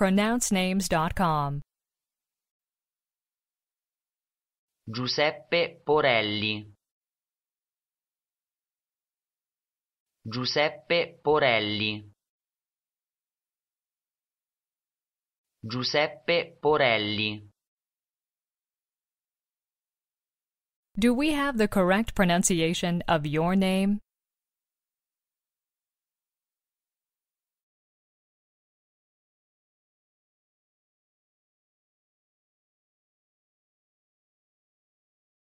pronouncenames.com. Giuseppe Porelli Giuseppe Porelli Giuseppe Porelli Do we have the correct pronunciation of your name?